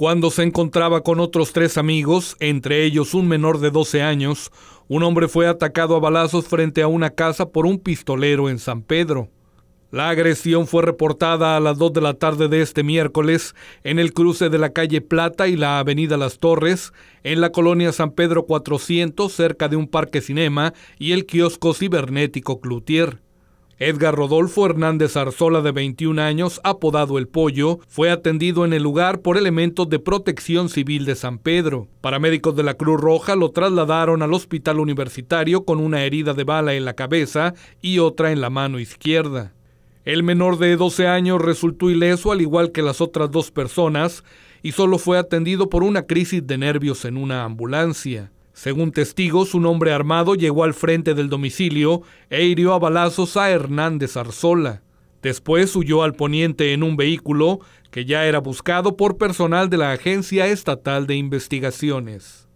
cuando se encontraba con otros tres amigos, entre ellos un menor de 12 años, un hombre fue atacado a balazos frente a una casa por un pistolero en San Pedro. La agresión fue reportada a las 2 de la tarde de este miércoles en el cruce de la calle Plata y la avenida Las Torres, en la colonia San Pedro 400, cerca de un parque cinema y el kiosco cibernético Cloutier. Edgar Rodolfo Hernández Arzola, de 21 años, apodado El Pollo, fue atendido en el lugar por elementos de protección civil de San Pedro. Paramédicos de la Cruz Roja lo trasladaron al hospital universitario con una herida de bala en la cabeza y otra en la mano izquierda. El menor de 12 años resultó ileso al igual que las otras dos personas y solo fue atendido por una crisis de nervios en una ambulancia. Según testigos, un hombre armado llegó al frente del domicilio e hirió a balazos a Hernández Arzola. Después huyó al poniente en un vehículo que ya era buscado por personal de la Agencia Estatal de Investigaciones.